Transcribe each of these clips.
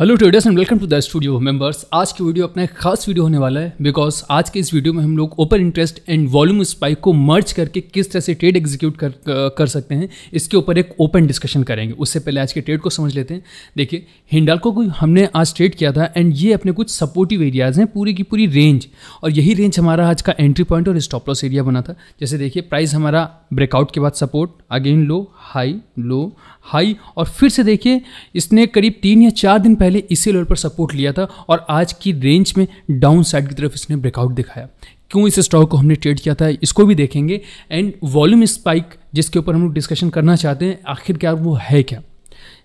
Hello traders and welcome to the studio members आज की video अपना एक खास वीडियो होने वाला है बिकॉज आज के इस वीडियो में हम लोग open interest and volume spike को मर्ज करके किस तरह से ट्रेड एग्जीक्यूट कर कर सकते हैं इसके ऊपर एक ओपन डिस्कशन करेंगे उससे पहले आज के ट्रेड को समझ लेते हैं देखिए हिंडालको को हमने आज ट्रेड किया था एंड ये अपने कुछ सपोर्टिव एरियाज़ हैं पूरी की पूरी रेंज और यही रेंज हमारा आज का एंट्री पॉइंट और स्टॉप लॉस एरिया बना था जैसे देखिए प्राइस हमारा ब्रेकआउट के बाद support again low high low high और फिर से देखिए इसने करीब तीन या चार दिन पहले इसी लेवल पर सपोर्ट लिया था और आज की रेंज में डाउन साइड की तरफ इसने ब्रेकआउट दिखाया क्यों इस स्टॉक को हमने ट्रेड किया था इसको भी देखेंगे एंड वॉल्यूम स्पाइक जिसके ऊपर हम लोग डिस्कशन करना चाहते हैं आखिरकार वो है क्या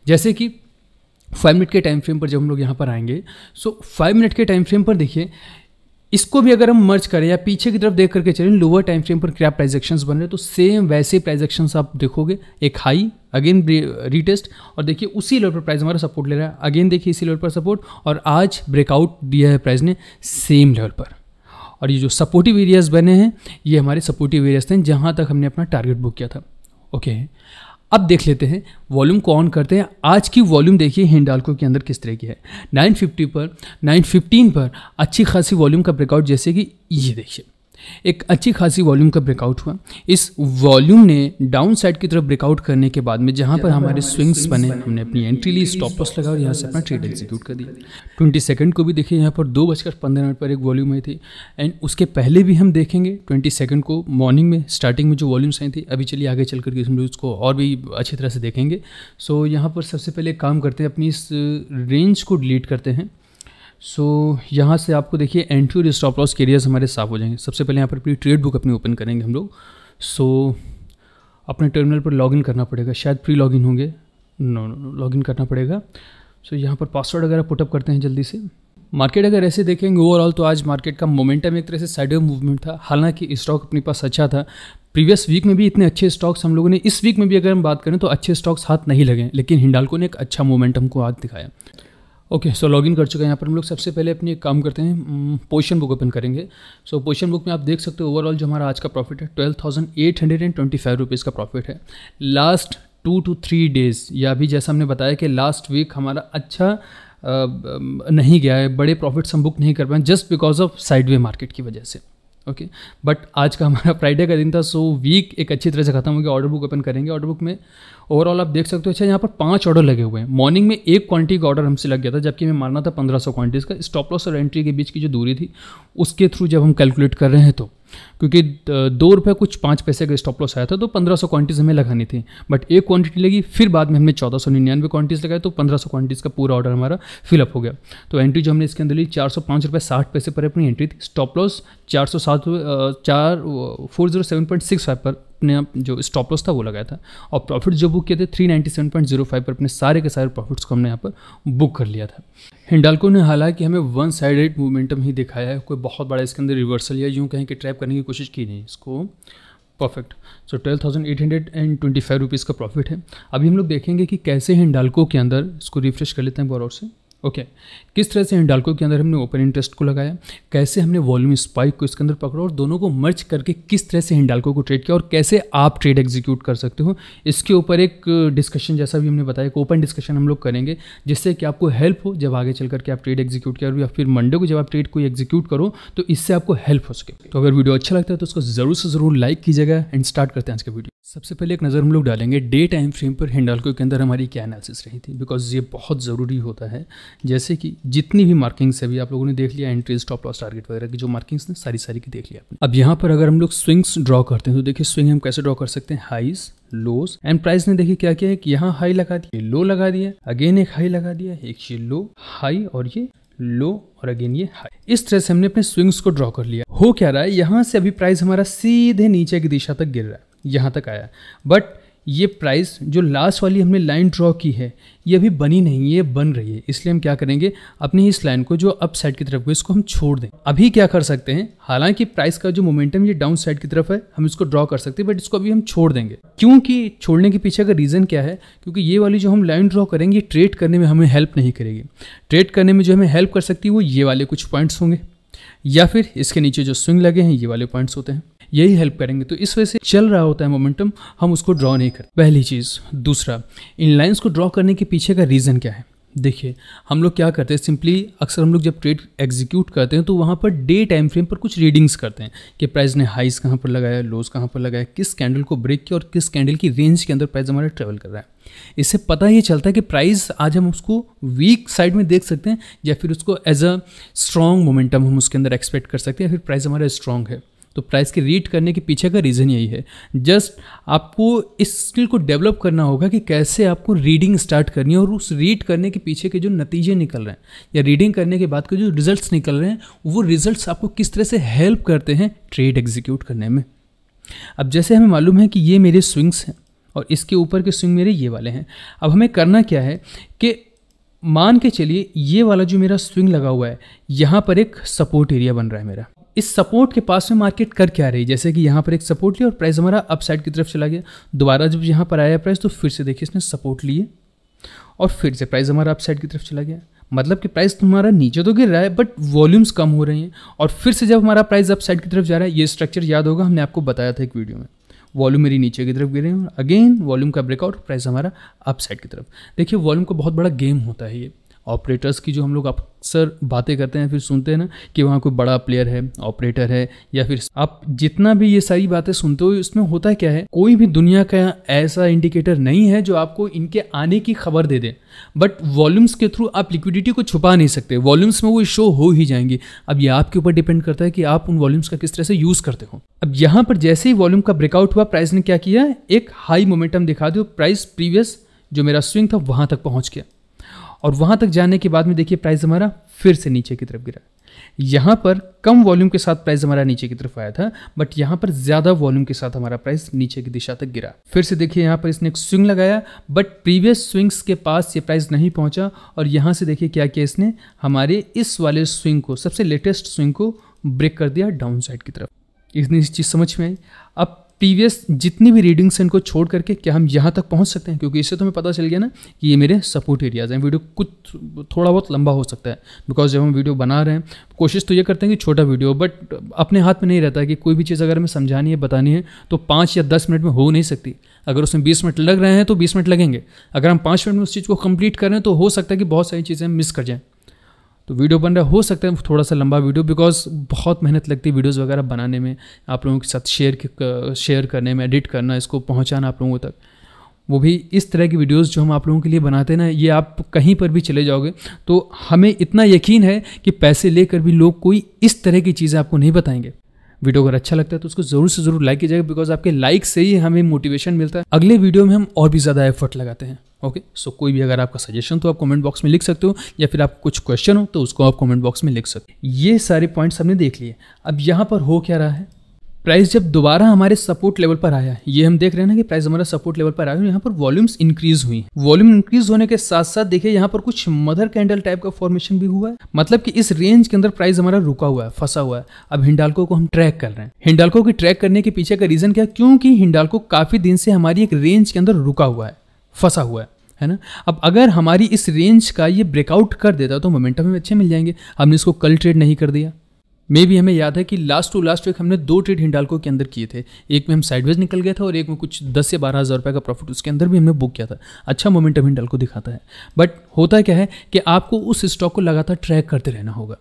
जैसे कि फाइव मिनट के टाइम फ्रेम पर जब हम लोग यहाँ पर आएंगे सो फाइव मिनट के टाइम फ्रेम पर देखिए इसको भी अगर हम मर्ज करें या पीछे की तरफ देख करके चलें लोअर टाइम फ्रेम पर क्या प्राइजेक्शन बन रहे तो सेम वैसे प्राइजेक्शन आप देखोगे एक हाई अगेन रीटेस्ट और देखिए उसी लेवल पर प्राइस हमारा सपोर्ट ले रहा है अगेन देखिए इसी लेवल पर सपोर्ट और आज ब्रेकआउट दिया है प्राइस ने सेम लेवल पर और ये जो सपोर्टिव एरियाज बने हैं ये हमारे सपोर्टिव एरियाज थे जहाँ तक हमने अपना टारगेट बुक किया था ओके okay. अब देख लेते हैं वॉल्यूम को ऑन करते हैं आज की वॉल्यूम देखिए हिंडालको के अंदर किस तरह की है 950 पर 915 पर अच्छी खासी वॉल्यूम का ब्रेकआउट जैसे कि ये देखिए एक अच्छी खासी वॉल्यूम का ब्रेकआउट हुआ इस वॉल्यूम ने डाउन साइड की तरफ ब्रेकआउट करने के बाद में जहाँ पर हमारे स्विंग्स बने हमने अपनी एंट्री ली स्टॉप लॉस लगा और यहाँ से अपना ट्रेड एग्जीक्यूट कर दिया ट्वेंटी सेकंड को भी देखिए यहाँ पर दो बजकर पंद्रह मिनट पर एक वॉल्यूम आई थी एंड उसके पहले भी हम देखेंगे ट्वेंटी सेकंड को मॉर्निंग में स्टार्टिंग में जो वॉल्यूम्स आई थी अभी चलिए आगे चल करके उसको और भी अच्छी तरह से देखेंगे सो यहाँ पर सबसे पहले काम करते हैं अपनी इस रेंज को डिलीट करते हैं सो so, यहाँ से आपको देखिए एंट्री और स्टॉप लॉस एरियाज हमारे साफ हो जाएंगे सबसे पहले यहाँ पर अपनी ट्रेड बुक अपनी ओपन करेंगे हम लोग सो so, अपने टर्मिनल पर लॉगिन करना पड़ेगा शायद प्री लॉगिन होंगे नो नो नो लॉगिन करना पड़ेगा सो so, यहाँ पर पासवर्ड अगर आप पुटअप करते हैं जल्दी से मार्केट अगर ऐसे देखेंगे ओवरऑल तो आज मार्केट का मोमेंटम एक तरह से साइड मूवमेंट था हालांकि स्टॉक अपने पास अच्छा था प्रीवियस वीक में भी इतने अच्छे स्टॉक्स हम लोगों ने इस वीक में भी अगर हम बात करें तो अच्छे स्टॉक्स हाथ नहीं लगे लेकिन हिंडालको ने एक अच्छा मोमेंटम को आज दिखाया ओके सो लॉगिन कर चुके हैं यहाँ पर हम लोग सबसे पहले अपनी एक काम करते हैं पोजिशन बुक ओपन करेंगे सो पोजिशन बुक में आप देख सकते हो ओवरऑल जो हमारा आज का प्रॉफिट है twelve thousand eight hundred and twenty five rupees का प्रॉफिट है last two two three days या अभी जैसा हमने बताया कि लास्ट वीक हमारा अच्छा नहीं गया है बड़े प्रॉफिट्स हम बुक नहीं कर पाए just because of sideway market की वजह से ओके बट आज का हमारा फ्राइडे का दिन था सो वीक एक अच्छी तरह से खत्म हो गया ऑर्डर बुक ओपन करेंगे ऑर्डर बुक में ओवरऑल आप देख सकते हो अच्छा यहाँ पर पांच ऑर्डर लगे हुए हैं मॉर्निंग में एक क्वांटिटी का ऑर्डर हमसे लग गया था जबकि हमें मारना था पंद्रह सौ क्वांटिटीज़ का स्टॉप लॉस और एंट्री के बीच की जो दूरी थी उसके थ्रू जब हम कैलकुलेट कर रहे हैं तो क्योंकि दो रुपये कुछ पाँच पैसे का स्टॉप लॉस आया था तो पंद्रह सौ क्वान्टीज़ हमें लगानी थी बट एक क्वांटिटी लगी फिर बाद में हमने चौदह सौ निन्यानवे क्वान्टीज़ लगाए तो पंद्रह सौ क्वान्टीज़ का पूरा ऑर्डर हमारा फिलअप हो गया तो एंट्री जो हमने इसके अंदर ली चार सौ पाँच रुपये साठ पैसे पर अपनी एंट्री थी स्टॉप लॉस चार सौ सात चार four zero seven point six five पर अपने जो स्टॉप लॉस था वो लगाया था और प्रॉफिट जो बुक किए थे 397.05 पर अपने सारे के सारे प्रॉफिट्स को हमने यहाँ पर बुक कर लिया था हिंडालको ने हालांकि हमें वन साइडेड मोमेंटम ही दिखाया है कोई बहुत बड़ा इसके अंदर रिवर्सल या यूँ कहें कि ट्रैप करने की कोशिश की नहीं इसको perfect so twelve thousand eight hundred and twenty five rupees का प्रॉफिट है अभी हम लोग देखेंगे कि कैसे हिंडालको के अंदर इसको रिफ्रेश कर लेते हैं एक बार और से ओके okay. किस तरह से हिंडालको के अंदर हमने ओपन इंटरेस्ट को लगाया कैसे हमने वॉल्यूम स्पाइक को इसके अंदर पकड़ा और दोनों को मर्च करके किस तरह से हिंडालको को ट्रेड किया और कैसे आप ट्रेड एग्जीक्यूट कर सकते हो इसके ऊपर एक डिस्कशन जैसा भी हमने बताया एक ओपन डिस्कशन हम लोग करेंगे जिससे कि आपको हेल्प हो जब आगे चल करके आप ट्रेड एग्जीक्यूट करो या फिर मंडे को जब आप ट्रेड कोई एग्जीक्यूट करो तो इससे आपको हेल्प हो सके तो अगर वीडियो अच्छा लगता है तो उसको ज़रूर से ज़रूर लाइक कीजिएगा एंड स्टार्ट करते हैं आज का वीडियो सबसे पहले एक नज़र हम लोग डालेंगे डे टाइम फ्रेम पर हिंडालको के अंदर हमारी क्या एनालिसिस रही थी बिकॉज ये बहुत ज़रूरी होता है जैसे कि जितनी भी मार्किंग्स है भी आप लोगों ने देख लिया एंट्री स्टॉप लॉस टारगेट वगैरह की जो मार्किंग्स ने सारी सारी की देख लिया आपने अब यहाँ पर अगर हम लोग स्विंग्स ड्रॉ करते हैं तो देखिए स्विंग हम कैसे ड्रॉ कर सकते हैं हाइज लोस एंड प्राइस ने देखिए क्या किया है कि यहाँ हाई लगा दिया लो लगा दिया अगेन एक हाई लगा दिया एक ये लो हाई और ये लो और अगेन ये हाई इस तरह से हमने अपने स्विंग्स को ड्रॉ कर लिया हो क्या रहा है यहाँ से अभी प्राइस हमारा सीधे नीचे की दिशा तक गिर रहा है यहाँ तक आया बट ये प्राइस जो लास्ट वाली हमने लाइन ड्रॉ की है ये अभी बनी नहीं है बन रही है इसलिए हम क्या करेंगे अपनी इस लाइन को जो अप साइड की तरफ को इसको हम छोड़ दें अभी क्या कर सकते हैं हालांकि प्राइस का जो मोमेंटम ये डाउन साइड की तरफ है हम इसको ड्रॉ कर सकते हैं बट इसको अभी हम छोड़ देंगे क्योंकि छोड़ने के पीछे का रीज़न क्या है क्योंकि ये वाली जो हम लाइन ड्रॉ करेंगे ट्रेड करने में हमें हेल्प नहीं करेगी ट्रेड करने में जो हमें हेल्प कर सकती है वो ये वाले कुछ पॉइंट्स होंगे या फिर इसके नीचे जो स्विंग लगे हैं ये वाले पॉइंट्स होते हैं यही हेल्प करेंगे तो इस वजह से चल रहा होता है मोमेंटम हम उसको ड्रॉ नहीं करते पहली चीज़ दूसरा इन लाइन्स को ड्रॉ करने के पीछे का रीज़न क्या है देखिए हम लोग क्या करते हैं सिंपली अक्सर हम लोग जब ट्रेड एग्जीक्यूट करते हैं तो वहाँ पर डे टाइम फ्रेम पर कुछ रीडिंग्स करते हैं कि प्राइस ने हाइस कहाँ पर लगाया लोज कहाँ पर लगाया किस कैंडल को ब्रेक किया और किस कैंडल की रेंज के अंदर प्राइस हमारा ट्रेवल कर रहा है इससे पता ये चलता है कि प्राइस आज हम उसको वीक साइड में देख सकते हैं या फिर उसको एज अ स्ट्रॉन्ग मोमेंटम हम उसके अंदर एक्सपेक्ट कर सकते हैं या फिर प्राइस हमारा स्ट्रॉन्ग है तो प्राइस के रीड करने के पीछे का रीज़न यही है जस्ट आपको इस स्किल को डेवलप करना होगा कि कैसे आपको रीडिंग स्टार्ट करनी है और उस रीड करने के पीछे के जो नतीजे निकल रहे हैं या रीडिंग करने के बाद के जो रिजल्ट्स निकल रहे हैं वो रिजल्ट्स आपको किस तरह से हेल्प करते हैं ट्रेड एग्जीक्यूट करने में अब जैसे हमें मालूम है कि ये मेरे स्विंग्स हैं और इसके ऊपर के स्विंग मेरे ये वाले हैं अब हमें करना क्या है कि मान के चलिए ये वाला जो मेरा स्विंग लगा हुआ है यहाँ पर एक सपोर्ट एरिया बन रहा है मेरा इस सपोर्ट के पास में मार्केट कर क्या रही जैसे कि यहाँ पर एक सपोर्ट लिया और प्राइस हमारा अपसाइड की तरफ चला गया दोबारा जब यहाँ पर आया प्राइस तो फिर से देखिए इसने सपोर्ट लिए और फिर से प्राइस हमारा अपसाइड की तरफ चला गया मतलब कि प्राइस तुम्हारा नीचे तो गिर रहा है बट वॉल्यूम्स कम हो रही हैं और फिर से जब हमारा प्राइस अपसाइड की तरफ जा रहा है ये स्ट्रक्चर याद होगा हमने आपको बताया था एक वीडियो में वॉल्यूम मेरी नीचे की तरफ गिर गिरे और अगेन वॉल्यूम का ब्रेकआउट प्राइस हमारा अपसाइड की तरफ देखिए वॉल्यूम का बहुत बड़ा गेम होता है ये ऑपरेटर्स की जो हम लोग अक्सर बातें करते हैं फिर सुनते हैं ना कि वहाँ कोई बड़ा प्लेयर है ऑपरेटर है या फिर आप जितना भी ये सारी बातें सुनते हो इसमें होता क्या है कोई भी दुनिया का ऐसा इंडिकेटर नहीं है जो आपको इनके आने की खबर दे दे बट वॉल्यूम्स के थ्रू आप लिक्विडिटी को छुपा नहीं सकते वॉल्यूम्स में वो शो हो ही जाएंगे अब ये आपके ऊपर डिपेंड करता है कि आप उन वॉल्यूम्स का किस तरह से यूज़ करते हो अब यहाँ पर जैसे ही वॉल्यूम का ब्रेकआउट हुआ प्राइस ने क्या किया एक हाई मोमेंटम दिखा दो प्राइस प्रीवियस जो मेरा स्विंग था वहाँ तक पहुँच गया और वहां तक जाने के बाद में देखिए प्राइस हमारा फिर से नीचे की तरफ गिरा यहां पर कम वॉल्यूम के साथ प्राइस हमारा नीचे की तरफ आया था बट यहां पर ज़्यादा वॉल्यूम के साथ हमारा प्राइस नीचे की दिशा तक गिरा फिर से देखिए यहां पर इसने एक स्विंग लगाया बट प्रीवियस स्विंग्स के पास ये प्राइस नहीं पहुंचा और यहां से देखिए क्या किया इसने हमारे इस वाले स्विंग को सबसे लेटेस्ट स्विंग को ब्रेक कर दिया डाउन साइड की तरफ इतनी चीज़ समझ में आई अब प्रीवियस जितनी भी रीडिंग्स हैं इनको छोड़ करके क्या हम यहाँ तक पहुँच सकते हैं क्योंकि इससे तो हमें पता चल गया ना कि ये मेरे सपोर्ट एरियाज़ हैं वीडियो कुछ थोड़ा बहुत लंबा हो सकता है बिकॉज जब हम वीडियो बना रहे हैं कोशिश तो ये करते हैं कि छोटा वीडियो बट अपने हाथ में नहीं रहता है कि कोई भी चीज़ अगर हमें समझानी है बतानी है तो पाँच या दस मिनट में हो नहीं सकती अगर उसमें बीस मिनट लग रहे हैं तो बीस मिनट लगेंगे अगर हम पाँच मिनट में उस चीज़ को कंप्लीट करें तो हो सकता है कि बहुत सारी चीज़ें मिस कर जाएँ तो वीडियो बन रहा हो सकता है थोड़ा सा लंबा वीडियो बिकॉज बहुत मेहनत लगती है वीडियोज़ वगैरह बनाने में आप लोगों के साथ शेयर शेयर करने में एडिट करना इसको पहुँचाना आप लोगों तक वो भी इस तरह की वीडियोस जो हम आप लोगों के लिए बनाते हैं ना ये आप कहीं पर भी चले जाओगे तो हमें इतना यकीन है कि पैसे लेकर भी लोग कोई इस तरह की चीज़ें आपको नहीं बताएंगे वीडियो अगर अच्छा लगता है तो उसको जरूर से जरूर लाइक कीजिएगा बिकॉज आपके लाइक से ही हमें मोटिवेशन मिलता है अगले वीडियो में हम और भी ज़्यादा एफर्ट लगाते हैं ओके okay, सो so कोई भी अगर आपका सजेशन तो आप कमेंट बॉक्स में लिख सकते हो या फिर आप कुछ क्वेश्चन हो तो उसको आप कमेंट बॉक्स में लिख सकते हो ये सारे पॉइंट्स हमने देख लिए अब यहाँ पर हो क्या रहा है प्राइस जब दोबारा हमारे सपोर्ट लेवल पर आया ये हम देख रहे हैं ना कि प्राइस हमारा सपोर्ट लेवल पर आया यहाँ पर वॉल्यूम्स इंक्रीज हुई वॉल्यूम इंक्रीज होने के साथ साथ देखिए यहाँ पर कुछ मदर कैंडल टाइप का फॉर्मेशन भी हुआ है मतलब कि इस रेंज के अंदर प्राइस हमारा रुका हुआ है फंसा हुआ है अब हिंडालको को हम ट्रैक कर रहे हैं हिंडालको की ट्रैक करने के पीछे का रीजन क्या क्योंकि हिंडालको काफी दिन से हमारी एक रेंज के अंदर रुका हुआ है फंसा हुआ है है ना अब अगर हमारी इस रेंज का ये ब्रेकआउट कर देता तो मोमेंटम हमें अच्छे मिल जाएंगे हमने इसको कल ट्रेड नहीं कर दिया मे भी हमें याद है कि लास्ट टू लास्ट वीक हमने दो ट्रेड हिंडालको के अंदर किए थे एक में हम साइडवेज निकल गए थे और एक में कुछ दस से बारह हज़ार रुपये का प्रॉफिट उसके अंदर भी हमने बुक किया था अच्छा मोमेंटम हिंडालको दिखाता है बट होता क्या है कि आपको उस स्टॉक को लगातार ट्रैक करते रहना होगा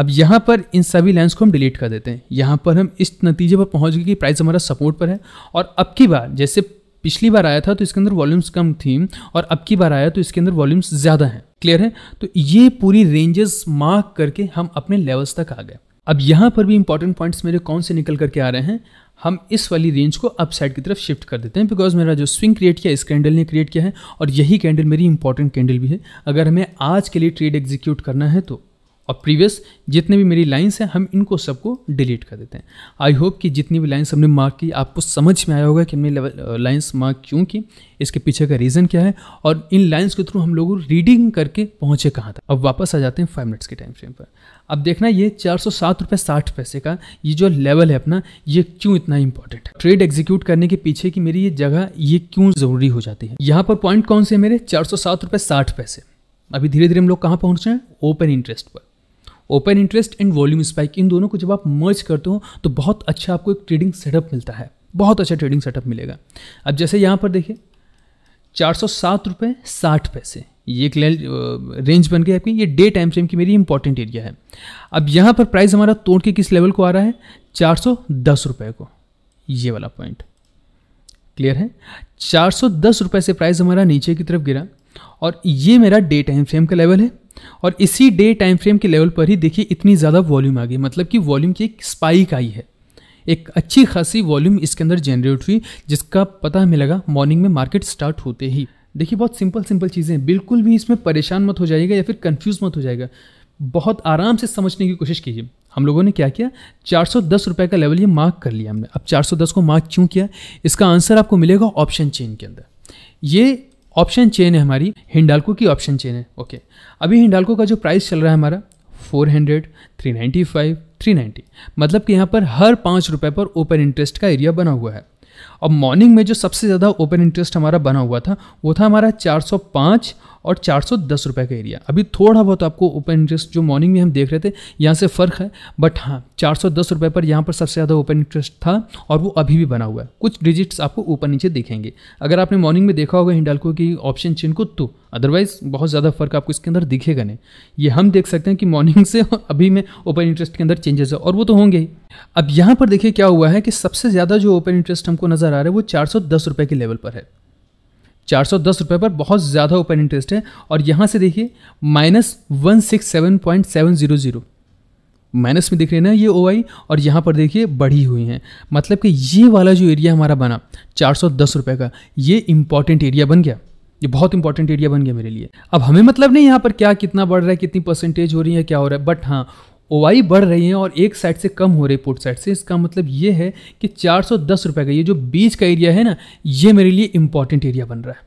अब यहाँ पर इन सभी लाइन्स को हम डिलीट कर देते हैं यहाँ पर हम इस नतीजे पर पहुँच गए कि प्राइस हमारा सपोर्ट पर है और अब की बार जैसे पिछली बार आया था तो इसके अंदर वॉल्यूम्स कम थी और अब की बार आया तो इसके अंदर वॉल्यूम्स ज़्यादा हैं क्लियर है तो ये पूरी रेंजेस मार्क करके हम अपने लेवल्स तक आ गए अब यहाँ पर भी इंपॉर्टेंट पॉइंट्स मेरे कौन से निकल करके आ रहे हैं हम इस वाली रेंज को अप साइड की तरफ शिफ्ट कर देते हैं बिकॉज मेरा जो स्विंग क्रिएट किया इस कैंडल ने क्रिएट किया है और यही कैंडल मेरी इंपॉर्टेंट कैंडल भी है अगर हमें आज के लिए ट्रेड एग्जीक्यूट करना है तो और प्रीवियस जितने भी मेरी लाइन्स हैं हम इनको सबको डिलीट कर देते हैं आई होप कि जितनी भी लाइन्स हमने मार्क की आपको समझ में आया होगा कि हमने लाइन्स मार्क uh, क्यों की इसके पीछे का रीज़न क्या है और इन लाइन्स के थ्रू हम लोग रीडिंग करके पहुँचे कहाँ तक अब वापस आ जाते हैं फाइव मिनट्स के टाइम फ्रेम पर अब देखना ये चार सौ सात रुपये साठ पैसे का ये जो लेवल है अपना ये क्यों इतना इंपॉर्टेंट है ट्रेड एग्जीक्यूट करने के पीछे की मेरी ये जगह ये क्यों ज़रूरी हो जाती है यहाँ पर पॉइंट कौन से है मेरे चार सौ सात रुपये साठ पैसे अभी धीरे धीरे हम लोग कहाँ पहुँच रहे हैं ओपन इंटरेस्ट पर open interest and volume spike इन दोनों को जब आप मर्ज करते हो तो बहुत अच्छा आपको एक ट्रेडिंग सेटअप मिलता है बहुत अच्छा ट्रेडिंग सेटअप मिलेगा अब जैसे यहाँ पर देखिए चार सौ सात रुपये साठ पैसे ये एक रेंज बन गई आपकी ये डे टाइम फ्रेम की मेरी इंपॉर्टेंट एरिया है अब यहाँ पर प्राइस हमारा तोड़ के किस लेवल को आ रहा है चार सौ दस रुपये को ये वाला पॉइंट क्लियर है चार सौ दस रुपये से प्राइस हमारा नीचे की तरफ गिरा और ये मेरा डे टाइम फ्रेम का लेवल है और इसी डे टाइम फ्रेम के लेवल पर ही देखिए इतनी ज़्यादा वॉल्यूम आ गई मतलब कि वॉल्यूम की एक स्पाइक आई है एक अच्छी खासी वॉल्यूम इसके अंदर जनरेट हुई जिसका पता हमें लगा मॉर्निंग में मार्केट स्टार्ट होते ही देखिए बहुत सिंपल सिंपल चीज़ें बिल्कुल भी इसमें परेशान मत हो जाएगा या फिर कंफ्यूज मत हो जाएगा बहुत आराम से समझने की कोशिश कीजिए हम लोगों ने क्या किया चार सौ का लेवल ये मार्क कर लिया हमने अब 410 को मार्क क्यों किया इसका आंसर आपको मिलेगा ऑप्शन चेन के अंदर ये ऑप्शन चेन है हमारी हिंडालको की ऑप्शन चेन है ओके अभी हिंडालको का जो प्राइस चल रहा है हमारा 400, 395, 390 मतलब कि यहाँ पर हर पाँच रुपये पर ओपन इंटरेस्ट का एरिया बना हुआ है और मॉर्निंग में जो सबसे ज़्यादा ओपन इंटरेस्ट हमारा बना हुआ था वो था हमारा 405 और चार सौ दस रुपये का एरिया अभी थोड़ा बहुत आपको ओपन इंटरेस्ट जो मॉर्निंग में हम देख रहे थे यहाँ से फ़र्क है बट हाँ चार सौ दस रुपये पर यहाँ पर सबसे ज़्यादा ओपन इंटरेस्ट था और वो अभी भी बना हुआ है कुछ डिजिट्स आपको ऊपर नीचे दिखेंगे अगर आपने मॉर्निंग में देखा होगा हिंडालको की ऑप्शन चिन्ह को तो अदरवाइज बहुत ज़्यादा फर्क आपको इसके अंदर दिखेगा नहीं ये हम देख सकते हैं कि मॉर्निंग से अभी में ओपन इंटरेस्ट के अंदर चेंजेस है और वो तो होंगे ही अब यहाँ पर देखिए क्या हुआ है कि सबसे ज़्यादा जो ओपन इंटरेस्ट हमको नज़र आ रहा है वो चार सौ दस रुपये के लेवल पर है चार सौ दस पर बहुत ज़्यादा ओपन इंटरेस्ट है और यहाँ से देखिए minus one six seven point seven zero zero minus में दिख रहे हैं ना ये ओ और यहाँ पर देखिए बढ़ी हुई हैं मतलब कि ये वाला जो एरिया हमारा बना चार सौ दस का ये इंपॉर्टेंट एरिया बन गया ये बहुत इंपॉर्टेंट एरिया बन गया मेरे लिए अब हमें मतलब नहीं यहाँ पर क्या कितना बढ़ रहा है कितनी परसेंटेज हो रही है क्या हो रहा है बट हाँ ओ बढ़ रही हैं और एक साइड से कम हो रही पोर्ट साइड से इसका मतलब ये है कि चार सौ दस रुपये का ये जो बीच का एरिया है ना ये मेरे लिए इंपॉर्टेंट एरिया बन रहा है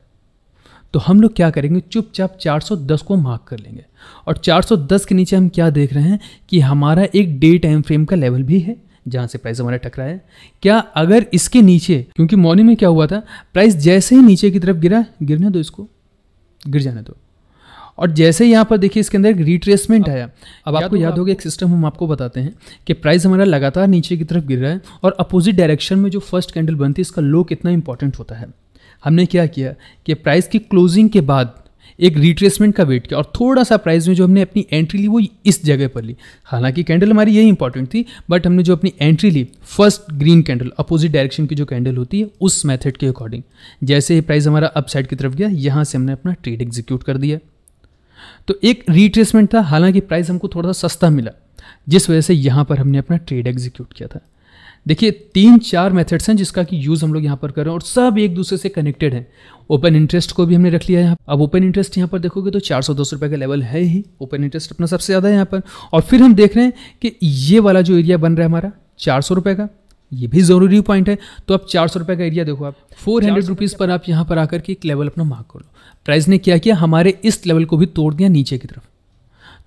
तो हम लोग क्या करेंगे चुपचाप 410 को मार्क कर लेंगे और 410 के नीचे हम क्या देख रहे हैं कि हमारा एक डे टाइम फ्रेम का लेवल भी है जहाँ से प्राइस हमारा टकराया है क्या अगर इसके नीचे क्योंकि मॉर्निंग में क्या हुआ था प्राइस जैसे ही नीचे की तरफ गिरा गिरने दो इसको गिर जाने दो और जैसे यहाँ पर देखिए इसके अंदर एक रिट्रेसमेंट आया अब आपको याद होगा एक सिस्टम हम आपको बताते हैं कि प्राइस हमारा लगातार नीचे की तरफ गिर रहा है और अपोजिट डायरेक्शन में जो फर्स्ट कैंडल बनती है इसका लो कितना इंपॉर्टेंट होता है हमने क्या किया कि प्राइस की क्लोजिंग के बाद एक रिट्रेसमेंट का वेट किया और थोड़ा सा प्राइस में जो हमने अपनी एंट्री ली वो इस जगह पर ली हालांकि कैंडल हमारी यही इंपॉर्टेंट थी बट हमने जो अपनी एंट्री ली first green candle opposite direction की जो कैंडल होती है उस मेथड के अकॉर्डिंग जैसे ही प्राइस हमारा अपसाइड की तरफ गया यहाँ से हमने अपना ट्रेड एग्जीक्यूट कर दिया तो एक रिट्रेसमेंट था हालांकि प्राइस हमको थोड़ा सा सस्ता मिला जिस वजह से यहाँ पर हमने अपना ट्रेड एग्जीक्यूट किया था देखिए तीन चार मेथड्स हैं जिसका कि यूज़ हम लोग यहाँ पर कर रहे हैं और सब एक दूसरे से कनेक्टेड हैं ओपन इंटरेस्ट को भी हमने रख लिया है अब ओपन इंटरेस्ट यहाँ पर देखोगे तो चार सौ दो सौ रुपये का लेवल है ही ओपन इंटरेस्ट अपना सबसे ज़्यादा है यहाँ पर और फिर हम देख रहे हैं कि ये वाला जो एरिया बन रहा है हमारा चार सौ रुपये का ये भी ज़रूरी पॉइंट है तो आप चार सौ रुपये का एरिया देखो आप फोर हंड्रेड रुपीज़ पर आप यहाँ पर आकर के एक लेवल अपना मार्क कर लो प्राइस ने क्या किया हमारे इस लेवल को भी तोड़ दिया नीचे की तरफ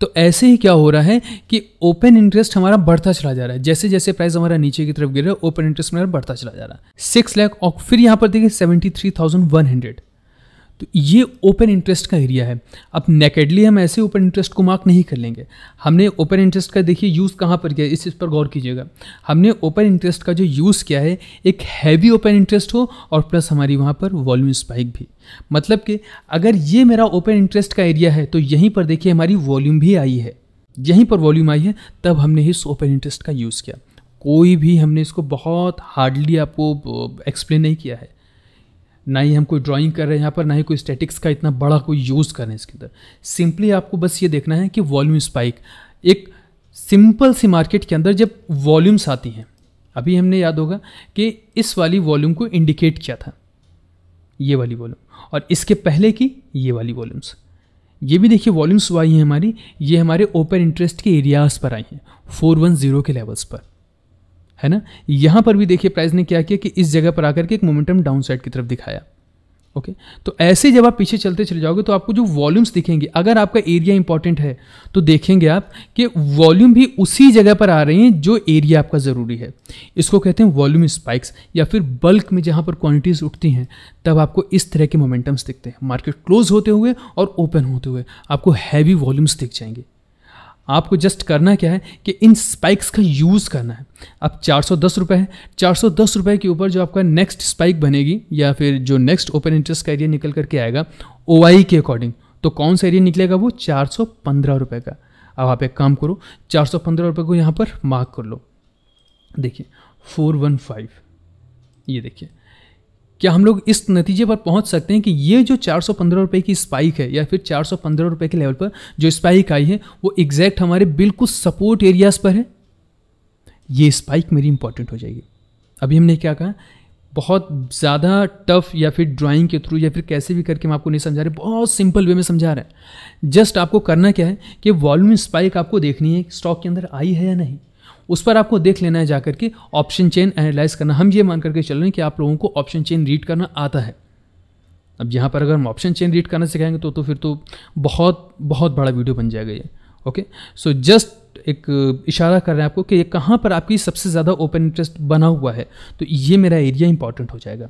तो ऐसे ही क्या हो रहा है कि ओपन इंटरेस्ट हमारा बढ़ता चला जा रहा है जैसे जैसे प्राइस हमारा नीचे की तरफ गिर रहा है ओपन इंटरेस्ट हमारा बढ़ता चला जा रहा है सिक्स लैख और फिर यहाँ पर देखिए seventy three thousand one hundred तो ये ओपन इंटरेस्ट का एरिया है अब नेकेडली हम ऐसे ओपन इंटरेस्ट को मार्क नहीं कर लेंगे हमने ओपन इंटरेस्ट का देखिए यूज़ कहाँ पर किया इस चीज़ पर गौर कीजिएगा हमने ओपन इंटरेस्ट का जो यूज़ किया है एक हैवी ओपन इंटरेस्ट हो और प्लस हमारी वहाँ पर वॉल्यूम स्पाइक भी मतलब कि अगर ये मेरा ओपन इंटरेस्ट का एरिया है तो यहीं पर देखिए हमारी वॉल्यूम भी आई है यहीं पर वॉल्यूम आई है तब हमने इस ओपन इंटरेस्ट का यूज़ किया कोई भी हमने इसको बहुत हार्डली आपको एक्सप्लेन नहीं किया है ना ही हम कोई ड्राइंग कर रहे हैं यहाँ पर ना ही कोई स्टैटिक्स का इतना बड़ा कोई यूज़ कर रहे हैं इसके अंदर सिंपली आपको बस ये देखना है कि वॉल्यूम स्पाइक एक सिंपल सी मार्केट के अंदर जब वॉल्यूम्स आती हैं अभी हमने याद होगा कि इस वाली वॉल्यूम को इंडिकेट किया था ये वाली वॉल्यूम और इसके पहले की ये वाली वॉल्यूम्स ये भी देखिए वॉल्यूम्स आई हैं हमारी ये हमारे ओपन इंटरेस्ट के एरियाज़ पर आई हैं फोर वन ज़ीरो के लेवल्स पर है ना यहाँ पर भी देखिए प्राइस ने क्या किया कि इस जगह पर आकर के एक मोमेंटम डाउन साइड की तरफ दिखाया ओके okay? तो ऐसे जब आप पीछे चलते चले जाओगे तो आपको जो वॉल्यूम्स दिखेंगे अगर आपका एरिया इंपॉर्टेंट है तो देखेंगे आप कि वॉल्यूम भी उसी जगह पर आ रही हैं जो एरिया आपका ज़रूरी है इसको कहते हैं वॉल्यूम स्पाइक्स या फिर बल्क में जहाँ पर क्वांटिटीज़ उठती हैं तब आपको इस तरह के मोमेंटम्स दिखते हैं मार्केट क्लोज होते हुए और ओपन होते हुए आपको हैवी वॉल्यूम्स दिख जाएंगे आपको जस्ट करना क्या है कि इन स्पाइक्स का यूज़ करना है अब चार सौ दस रुपये है चार सौ दस रुपये के ऊपर जो आपका नेक्स्ट स्पाइक बनेगी या फिर जो नेक्स्ट ओपन इंटरेस्ट का एरिया निकल करके आएगा ओ के अकॉर्डिंग तो कौन सा एरिया निकलेगा वो चार सौ पंद्रह रुपये का अब आप एक काम करो चार सौ पंद्रह रुपये को यहाँ पर मार्क कर लो देखिए फोर वन फाइव ये देखिए क्या हम लोग इस नतीजे पर पहुंच सकते हैं कि ये जो चार सौ की स्पाइक है या फिर चार सौ के लेवल पर जो स्पाइक आई है वो एग्जैक्ट हमारे बिल्कुल सपोर्ट एरियाज़ पर है ये स्पाइक मेरी इंपॉर्टेंट हो जाएगी अभी हमने क्या कहा बहुत ज़्यादा टफ या फिर ड्राइंग के थ्रू या फिर कैसे भी करके हम आपको नहीं समझा रहे बहुत सिंपल वे में समझा रहे हैं जस्ट आपको करना क्या है कि वॉल्यूम स्पाइक आपको देखनी है स्टॉक के अंदर आई है या नहीं उस पर आपको देख लेना है जाकर के ऑप्शन चेन एनालाइज करना हम ये मान करके चल रहे हैं कि आप लोगों को ऑप्शन चेन रीड करना आता है अब यहाँ पर अगर हम ऑप्शन चेन रीड करना सिखाएंगे तो तो फिर तो बहुत बहुत बड़ा वीडियो बन जाएगा ये ओके सो जस्ट एक इशारा कर रहे हैं आपको कि ये कहाँ पर आपकी सबसे ज़्यादा ओपन इंटरेस्ट बना हुआ है तो ये मेरा एरिया इंपॉर्टेंट हो जाएगा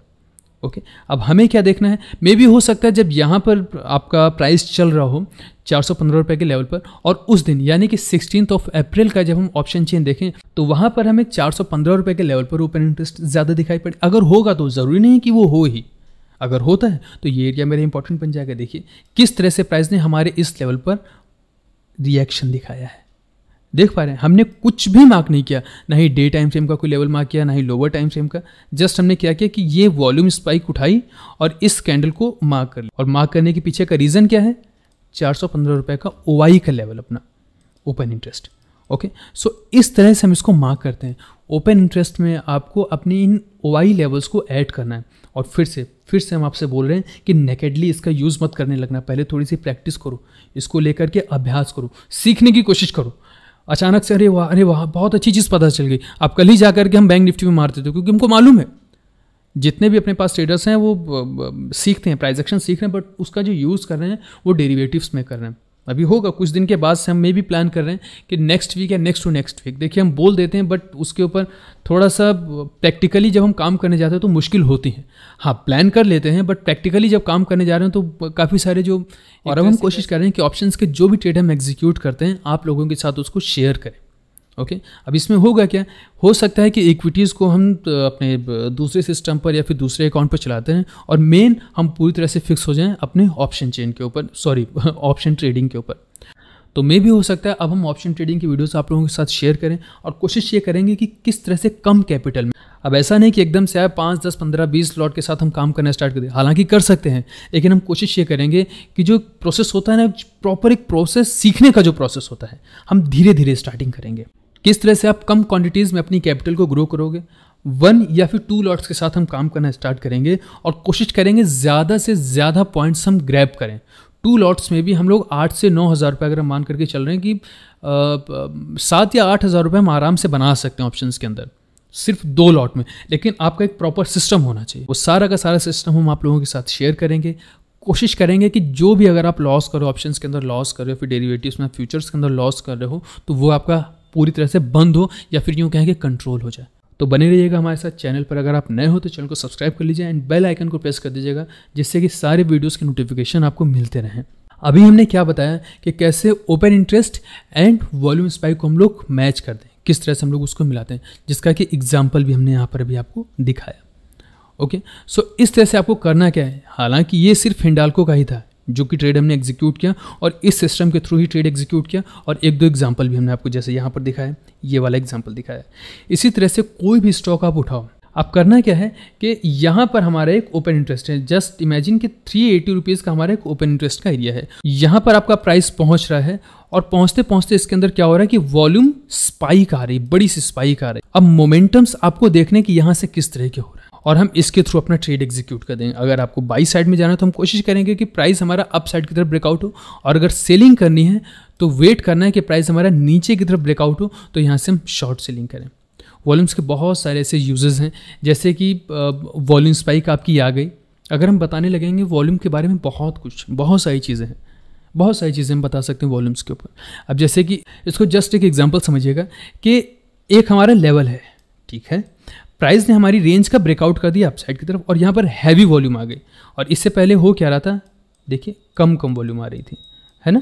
ओके okay. अब हमें क्या देखना है मे भी हो सकता है जब यहाँ पर आपका प्राइस चल रहा हो चार सौ पंद्रह रुपये के लेवल पर और उस दिन यानी कि सिक्सटीन ऑफ अप्रैल का जब हम ऑप्शन चेन देखें तो वहाँ पर हमें चार सौ पंद्रह रुपये के लेवल पर ओपन इंटरेस्ट ज़्यादा दिखाई पड़े अगर होगा तो ज़रूरी नहीं कि वो हो ही अगर होता है तो ये एरिया मेरा इंपॉर्टेंट बन जाएगा देखिए किस तरह से प्राइस ने हमारे इस लेवल पर रिएक्शन दिखाया है देख पा रहे हैं हमने कुछ भी मार्क नहीं किया ना ही डे टाइम फ्रेम का कोई लेवल मार्क किया ना ही लोअर टाइम फ्रेम का जस्ट हमने क्या किया कि ये वॉल्यूम स्पाइक उठाई और इस कैंडल को मार्क कर लिया और मार्क करने के पीछे का रीज़न क्या है चार सौ पंद्रह रुपये का ओ का लेवल अपना ओपन इंटरेस्ट ओके सो इस तरह से हम इसको मार्क करते हैं ओपन इंटरेस्ट में आपको अपनी इन ओ लेवल्स को ऐड करना है और फिर से फिर से हम आपसे बोल रहे हैं कि नेकेडली इसका यूज़ मत करने लगना पहले थोड़ी सी प्रैक्टिस करो इसको लेकर के अभ्यास करो सीखने की कोशिश करो अचानक से अरे वाह अरे वाह बहुत अच्छी चीज़ पता चल गई आप कल ही जा करके हम बैंक निफ्टी में मारते थे क्योंकि हमको मालूम है जितने भी अपने पास ट्रेडर्स हैं वो सीखते हैं प्राइजेक्शन सीख रहे हैं बट उसका जो यूज़ कर रहे हैं वो डेरीवेटिवस में कर रहे हैं अभी होगा कुछ दिन के बाद से हम मे भी प्लान कर रहे हैं कि नेक्स्ट वीक या नेक्स्ट टू नेक्स्ट वीक देखिए हम बोल देते हैं बट उसके ऊपर थोड़ा सा प्रैक्टिकली जब हम काम करने जाते हैं तो मुश्किल होती है हाँ प्लान कर लेते हैं बट प्रैक्टिकली जब काम करने जा रहे हैं तो काफ़ी सारे जो और अब हम तो कोशिश कर रहे हैं कि ऑप्शन के जो भी ट्रेड हम एग्जीक्यूट करते हैं आप लोगों के साथ उसको शेयर करें ओके okay? अब इसमें होगा क्या हो सकता है कि इक्विटीज़ को हम अपने दूसरे सिस्टम पर या फिर दूसरे अकाउंट पर चलाते हैं और मेन हम पूरी तरह से फिक्स हो जाएं अपने ऑप्शन चेन के ऊपर सॉरी ऑप्शन ट्रेडिंग के ऊपर तो मे भी हो सकता है अब हम ऑप्शन ट्रेडिंग की वीडियोस आप लोगों के साथ शेयर करें और कोशिश ये करेंगे कि किस तरह से कम कैपिटल में अब ऐसा नहीं कि एकदम से आए पाँच दस पंद्रह बीस लॉट के साथ हम काम करना स्टार्ट करें हालांकि कर सकते हैं लेकिन हम कोशिश ये करेंगे कि जो प्रोसेस होता है ना प्रॉपर एक प्रोसेस सीखने का जो प्रोसेस होता है हम धीरे धीरे स्टार्टिंग करेंगे किस तरह से आप कम क्वांटिटीज़ में अपनी कैपिटल को ग्रो करोगे वन या फिर टू लॉट्स के साथ हम काम करना स्टार्ट करेंगे और कोशिश करेंगे ज़्यादा से ज़्यादा पॉइंट्स हम ग्रैब करें टू लॉट्स में भी हम लोग आठ से नौ हज़ार रुपये अगर हम मान करके चल रहे हैं कि सात या आठ हज़ार रुपये हम आराम से बना सकते हैं ऑप्शन के अंदर सिर्फ दो लॉट में लेकिन आपका एक प्रॉपर सिस्टम होना चाहिए वो सारा का सारा सिस्टम हम आप लोगों के साथ शेयर करेंगे कोशिश करेंगे कि जो भी अगर आप लॉस करो ऑप्शंस के अंदर लॉस कर रहे हो फिर डेरिवेटिव्स में फ्यूचर्स के अंदर लॉस कर रहे हो तो वो आपका पूरी तरह से बंद हो या फिर यूँ कहें कि कंट्रोल हो जाए तो बने रहिएगा हमारे साथ चैनल पर अगर आप नए हो तो चैनल को सब्सक्राइब कर लीजिए एंड बेल आइकन को प्रेस कर दीजिएगा जिससे कि सारे वीडियोस के नोटिफिकेशन आपको मिलते रहें अभी हमने क्या बताया कि कैसे open interest and volume spike को हम लोग मैच कर दें किस तरह से हम लोग उसको मिलाते हैं जिसका कि एग्जाम्पल भी हमने यहाँ पर अभी आपको दिखाया ओके सो so, इस तरह से आपको करना क्या है हालांकि ये सिर्फ हिंडालको का ही था जो कि ट्रेड हमने एग्जीक्यूट किया और इस सिस्टम के थ्रू ही ट्रेड एग्जीक्यूट किया और एक दो एग्जाम्पल भी हमने आपको जैसे यहाँ पर दिखाया ये वाला एग्जाम्पल दिखाया इसी तरह से कोई भी स्टॉक आप उठाओ अब करना क्या है कि यहाँ पर हमारा एक ओपन इंटरेस्ट है जस्ट इमेजिन कि थ्री एटी रुपीज़ का हमारा एक ओपन इंटरेस्ट का एरिया है यहाँ पर आपका प्राइस पहुँच रहा है और पहुँचते पहुँचते इसके अंदर क्या हो रहा है कि वॉल्यूम स्पाइक आ रही बड़ी सी स्पाइक आ रही अब मोमेंटम्स आपको देखने की यहाँ से किस तरह के हो रहे हैं और हम इसके थ्रू अपना ट्रेड एग्जीक्यूट कर देंगे अगर आपको बाई साइड में जाना है तो हम कोशिश करेंगे कि प्राइस हमारा अप साइड की तरफ ब्रेकआउट हो और अगर सेलिंग करनी है तो वेट करना है कि प्राइस हमारा नीचे की तरफ ब्रेकआउट हो तो यहाँ से हम शॉर्ट सेलिंग करें वॉल्यूम्स के बहुत सारे ऐसे यूजेज़ हैं जैसे कि वॉल्यूम स्पाइक आपकी आ गई अगर हम बताने लगेंगे वॉल्यूम के बारे में बहुत कुछ बहुत सारी चीज़ें हैं बहुत सारी चीज़ें हम बता सकते हैं वॉल्यूम्स के ऊपर अब जैसे कि इसको जस्ट एक एग्जांपल समझिएगा कि एक हमारा लेवल है ठीक है प्राइस ने हमारी रेंज का ब्रेकआउट कर दिया अपसाइड की तरफ और यहाँ पर हैवी वॉल्यूम आ गई और इससे पहले हो क्या रहा था देखिए कम कम वॉल्यूम आ रही थी है ना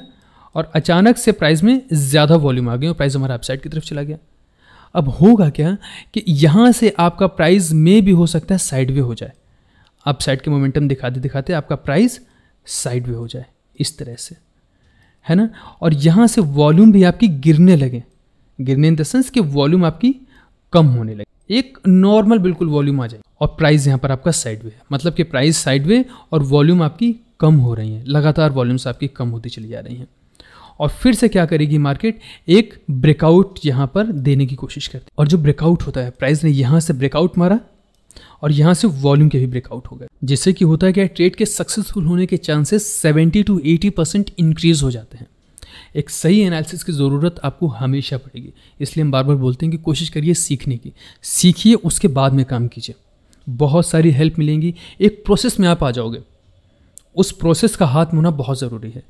और अचानक से प्राइस में ज़्यादा वॉल्यूम आ गई और प्राइस हमारा अपसाइड की तरफ चला गया अब होगा क्या कि यहाँ से आपका प्राइस में भी हो सकता है साइड वे हो जाए आप साइड के मोमेंटम दिखाते दिखाते आपका प्राइस साइड वे हो जाए इस तरह से है ना और यहाँ से वॉल्यूम भी आपकी गिरने लगे गिरने इन द सेंस कि वॉल्यूम आपकी कम होने लगे एक नॉर्मल बिल्कुल वॉल्यूम आ जाएगी और प्राइस यहाँ पर आपका साइड है मतलब कि प्राइस साइड वे और वॉल्यूम आपकी कम हो रही है लगातार वॉल्यूम्स आपकी कम होती चली जा रही हैं और फिर से क्या करेगी मार्केट एक ब्रेकआउट यहाँ पर देने की कोशिश करती है और जो ब्रेकआउट होता है प्राइस ने यहाँ से ब्रेकआउट मारा और यहाँ से वॉल्यूम के भी ब्रेकआउट हो गए जिससे कि होता है क्या ट्रेड के सक्सेसफुल होने के चांसेस 70 टू 80 परसेंट इंक्रीज हो जाते हैं एक सही एनालिसिस की ज़रूरत आपको हमेशा पड़ेगी इसलिए हम बार बार बोलते हैं कि कोशिश करिए सीखने की सीखिए उसके बाद में काम कीजिए बहुत सारी हेल्प मिलेंगी एक प्रोसेस में आप आ जाओगे उस प्रोसेस का हाथ में होना बहुत ज़रूरी है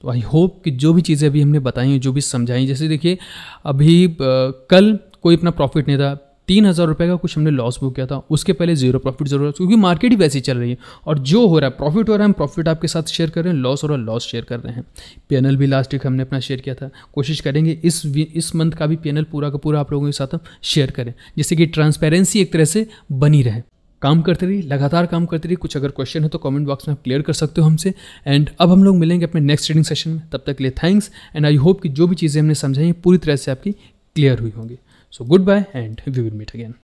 तो आई होप कि जो भी चीज़ें अभी हमने बताई हैं जो भी समझाई जैसे देखिए अभी कल कोई अपना प्रॉफिट नहीं था तीन हज़ार रुपये का कुछ हमने लॉस बुक किया था उसके पहले जीरो प्रॉफिट जरूर क्योंकि मार्केट ही वैसी चल रही है और जो हो रहा है प्रॉफिट हो रहा है हम प्रॉफिट आपके साथ शेयर कर रहे हैं लॉस हो रहा है लॉस शेयर कर रहे हैं पी भी लास्ट वीक हमने अपना शेयर किया था कोशिश करेंगे इस इस मंथ का भी पी पूरा का पूरा आप लोगों के साथ हम शेयर करें जिससे कि ट्रांसपेरेंसी एक तरह से बनी रहे काम करते रहिए लगातार काम करते रहिए कुछ अगर क्वेश्चन है तो कमेंट बॉक्स में आप क्लियर कर सकते हो हमसे एंड अब हम लोग मिलेंगे अपने नेक्स्ट ट्रेडिंग सेशन में तब तक के लिए थैंक्स एंड आई होप कि जो भी चीज़ें हमने समझाई हैं पूरी तरह से आपकी क्लियर हुई होंगी So goodbye and we will meet again.